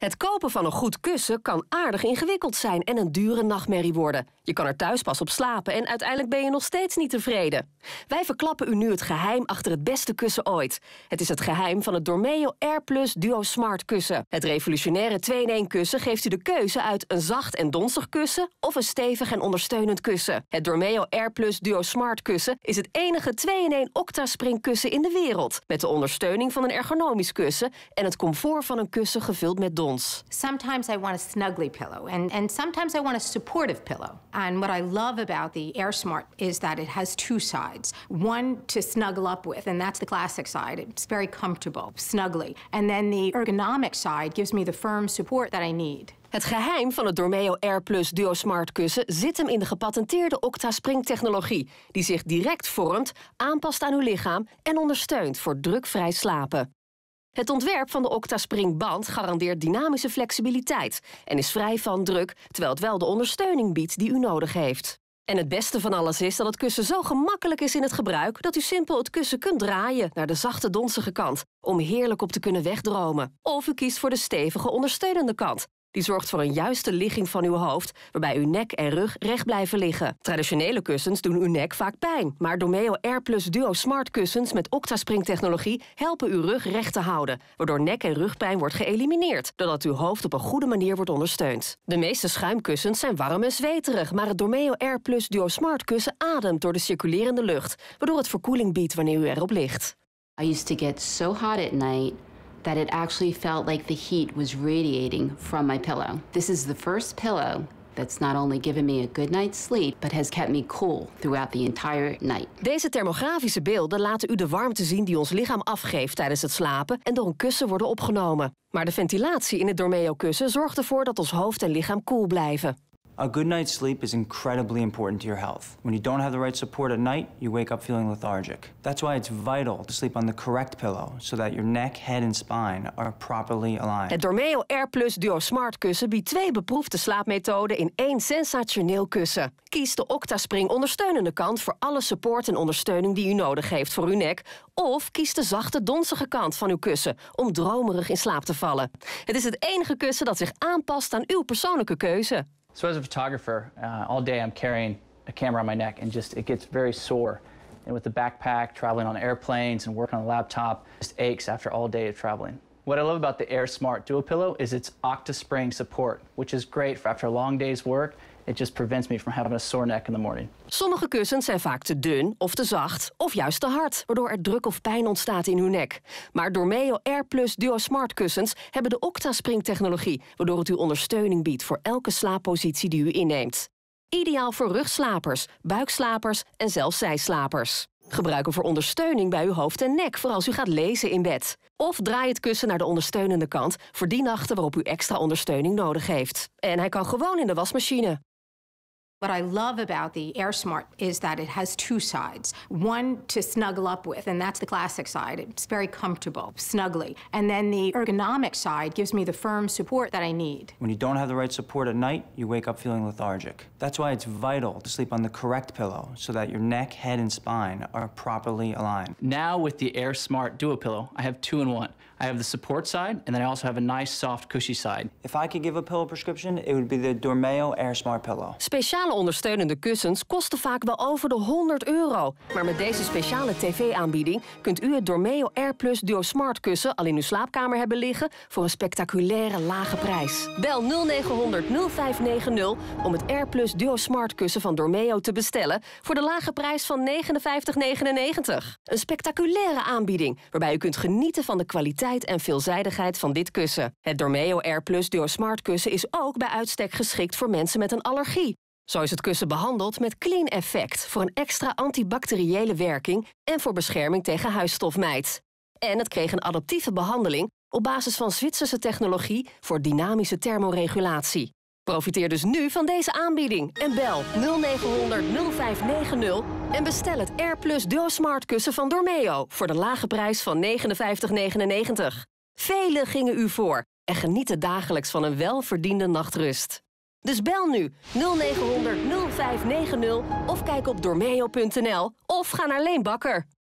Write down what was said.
Het kopen van een goed kussen kan aardig ingewikkeld zijn en een dure nachtmerrie worden. Je kan er thuis pas op slapen en uiteindelijk ben je nog steeds niet tevreden. Wij verklappen u nu het geheim achter het beste kussen ooit. Het is het geheim van het Dormeo Air Plus Duo Smart kussen. Het revolutionaire 2-in-1 kussen geeft u de keuze uit een zacht en donzig kussen of een stevig en ondersteunend kussen. Het Dormeo Air Plus Duo Smart kussen is het enige 2-in-1 octa springkussen in de wereld. Met de ondersteuning van een ergonomisch kussen en het comfort van een kussen gevuld met dons. Sometimes I want a snuggly pillow, and, and sometimes I want a supportive pillow. And what I love about the AirSmart is that it has two sides. One to snuggle up with, and that's the classic side. It's very comfortable, snuggly. And then the ergonomic side gives me the firm support that I need. Het geheim van het Dormeo Air Plus Duo Smart kussen zit hem in de gepatenteerde Octa Spring technologie, die zich direct vormt, aanpast aan uw lichaam en ondersteunt voor drukvrij slapen. Het ontwerp van de Octa Springband garandeert dynamische flexibiliteit en is vrij van druk, terwijl het wel de ondersteuning biedt die u nodig heeft. En het beste van alles is dat het kussen zo gemakkelijk is in het gebruik dat u simpel het kussen kunt draaien naar de zachte donsige kant om heerlijk op te kunnen wegdromen. Of u kiest voor de stevige ondersteunende kant die zorgt voor een juiste ligging van uw hoofd, waarbij uw nek en rug recht blijven liggen. Traditionele kussens doen uw nek vaak pijn, maar Domeo Air Plus Duo Smart kussens met Octaspring technologie helpen uw rug recht te houden, waardoor nek- en rugpijn wordt geëlimineerd, doordat uw hoofd op een goede manier wordt ondersteund. De meeste schuimkussens zijn warm en zweterig, maar het Domeo Air Plus Duo Smart kussen ademt door de circulerende lucht, waardoor het verkoeling biedt wanneer u erop ligt. I used to get so hot at night that it actually felt like the heat was radiating from my pillow. This is the first pillow that's not only given me a good night's sleep, but has kept me cool throughout the entire night. Deze thermografische beelden laten u de warmte zien die ons lichaam afgeeft tijdens het slapen en door een kussen worden opgenomen. Maar de ventilatie in het Dormeo-kussen zorgt ervoor dat ons hoofd en lichaam koel cool blijven. A good night's sleep is incredibly important to your health. When you don't have the right support at night, you wake up feeling lethargic. That's why it's vital to sleep on the correct pillow so that your neck, head and spine are properly aligned. Het Dormeo Air Plus Duo Smart kussen biedt twee beproefde slaapmethoden in één sensationeel kussen. Kies de Octaspring ondersteunende kant voor alle support en ondersteuning die u nodig heeft voor uw nek. Of kies de zachte, donzige kant van uw kussen om dromerig in slaap te vallen. Het is het enige kussen dat zich aanpast aan uw persoonlijke keuze. So as a photographer, uh, all day I'm carrying a camera on my neck and just it gets very sore. And with the backpack, traveling on airplanes and working on a laptop, just aches after all day of traveling. What I love about the Air Smart Duo Pillow is its Octa Spring support, which is great for after a long day's work It just prevents me from having a sore neck in the morning. Sommige kussens zijn vaak te dun of te zacht of juist te hard, waardoor er druk of pijn ontstaat in uw nek. Maar Dormeo Air Plus Duo Smart kussens hebben de Octa Spring technologie, waardoor het u ondersteuning biedt voor elke slaappositie die u inneemt. Ideaal voor rugslapers, buikslapers en zelfs zijslapers. Gebruik hem voor ondersteuning bij uw hoofd en nek, voor als u gaat lezen in bed. Of draai het kussen naar de ondersteunende kant voor die nachten waarop u extra ondersteuning nodig heeft. En hij kan gewoon in de wasmachine. What I love about the AirSmart is that it has two sides. One to snuggle up with, and that's the classic side. It's very comfortable, snuggly. And then the ergonomic side gives me the firm support that I need. When you don't have the right support at night, you wake up feeling lethargic. That's why it's vital to sleep on the correct pillow so that your neck, head, and spine are properly aligned. Now with the AirSmart Duo Pillow, I have two in one. I have the support side, and then I also have a nice, soft, cushy side. If I could give a pillow prescription, it would be the Dormeo Air Smart Pillow. Speciale ondersteunende kussens kosten vaak wel over de 100 euro. Maar met deze speciale tv-aanbieding kunt u het Dormeo Air Plus Duo Smart kussen al in uw slaapkamer hebben liggen voor een spectaculaire lage prijs. Bel 0900 0590 om het Air Plus Duo Smart kussen van Dormeo te bestellen voor de lage prijs van 59,99. Een spectaculaire aanbieding waarbij u kunt genieten van de kwaliteit en veelzijdigheid van dit kussen. Het Dormeo Air Plus Duo Smart kussen is ook bij uitstek geschikt voor mensen met een allergie. Zo is het kussen behandeld met Clean Effect voor een extra antibacteriële werking en voor bescherming tegen huisstofmijt. En het kreeg een adaptieve behandeling op basis van Zwitserse technologie voor dynamische thermoregulatie. Profiteer dus nu van deze aanbieding en bel 0900 0590 en bestel het Air Plus Duo Smart kussen van Dormeo voor de lage prijs van 59,99. Velen gingen u voor en genieten dagelijks van een welverdiende nachtrust. Dus bel nu 0900 0590 of kijk op dormeo.nl of ga naar Leenbakker.